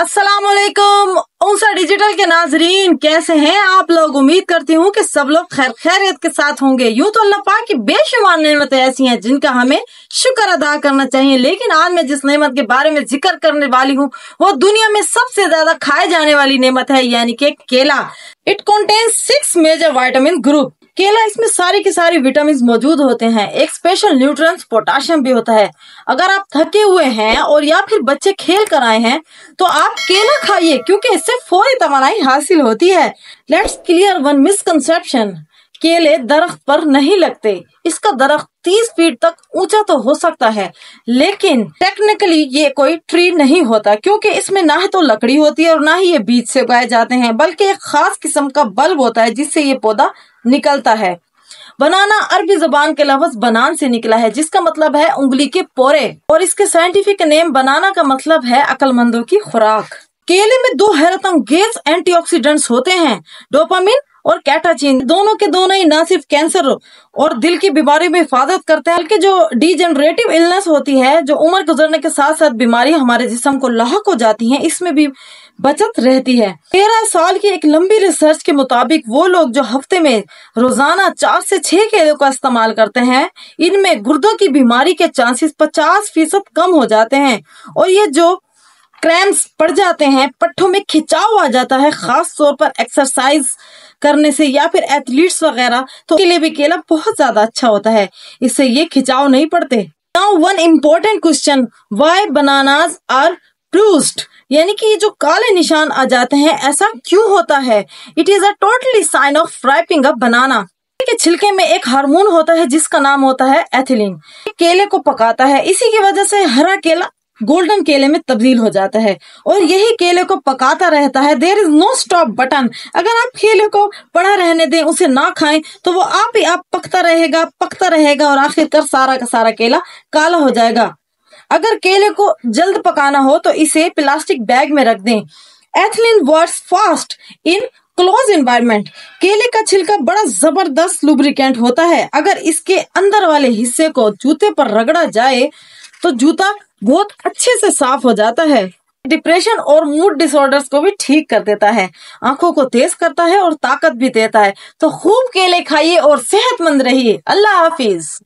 Aslam ऊसा digital के नाजरीन कैसे हैं आप लोग उम्मीद करती हूँ कि सब लोग खैर खैरियत के साथ होंगे यूं तो अल्लाह पाक की बेशुमार नेमतें ऐसी हैं जिनका हमें शुक्र अदा करना चाहिए लेकिन आज मैं जिस नेमत के बारे में जिक्र करने वाली हूँ वो दुनिया में सबसे ज्यादा खाए जाने वाली नेमत है यानी के केला it contains six major vitamin group केला इसमें सारे के सारे विटामिन मौजूद होते हैं एक स्पेशल न्यूट्रंस पोटाशियम भी होता है अगर आप थके हुए हैं और या फिर बच्चे खेल कर आए हैं तो आप केला खाइए क्योंकि इससे फौरी तो हासिल होती है लेट्स क्लियर वन मिसकनसेप्शन केले दरख्त पर नहीं लगते इसका दरख्त तीस फीट तक ऊंचा तो हो सकता है लेकिन टेक्निकली ये कोई ट्री नहीं होता क्योंकि इसमें ना ही तो लकड़ी होती है और ना ही ये बीज से उगाए जाते हैं बल्कि एक खास किस्म का बल्ब होता है जिससे ये पौधा निकलता है बनाना अरबी जबान के लफ्ज बनान से निकला है जिसका मतलब है उंगली के पोरे और इसके साइंटिफिक नेम बनाना का मतलब है अकलमंदों की खुराक केले में दो हैरत अंगेज एंटीऑक्सीडेंट्स होते हैं डोपामिन और कैटाचीन दोनों के दोनों ही न सिर्फ कैंसर और दिल की बीमारी में हिफाजत करते हैं बल्कि जो डिजेनरेटिव इलनेस होती है जो उम्र गुजरने के साथ साथ बीमारी हमारे जिसम को लाहक हो जाती है इसमें भी बचत रहती है तेरह साल की एक लंबी रिसर्च के मुताबिक वो लोग जो हफ्ते में रोजाना चार से छह केलों का इस्तेमाल करते हैं इनमें गुर्दों की बीमारी के चांसेस पचास फीसद कम हो जाते हैं और ये जो क्रैम्स पड़ जाते हैं पट्ठों में खिंचाव आ जाता है खास तौर पर एक्सरसाइज करने से या फिर एथलीट्स वगैरह तो के लिए भी केला बहुत ज्यादा अच्छा होता है इससे ये खिंचाव नहीं पड़ते now one important question why bananas are bruised यानी कि ये जो काले निशान आ जाते हैं ऐसा क्यों होता है it is a totally sign of ripening a banana के छिलके में एक हार्मोन होता है जिसका नाम होता है एथिलीन केले को पकाता है इसी की वजह से हरा केला गोल्डन केले में तब्दील हो जाता है और यही केले को पकाता रहता है there is no stop button अगर आप केले को पड़ा रहने दें उसे ना खाएं तो वो आप ही आप पकता रहेगा पकता रहेगा और आखिरकार सारा का सारा केला काला हो जाएगा अगर केले को जल्द पकाना हो तो इसे प्लास्टिक बैग में रख दें ethylene works fast in close environment केले का छिलका बड़ा जबरदस्त लुब्रिकेंट होता है अगर इसके अंदर वाले हिस्से को जूते पर रगड़ा जाए तो जूता बहुत अच्छे से साफ हो जाता है डिप्रेशन और मूड डिसऑर्डर्स को भी ठीक कर देता है आंखों को तेज करता है और ताकत भी देता है तो खूब केले खाइए और सेहतमंद रहिए अल्लाह हाफिज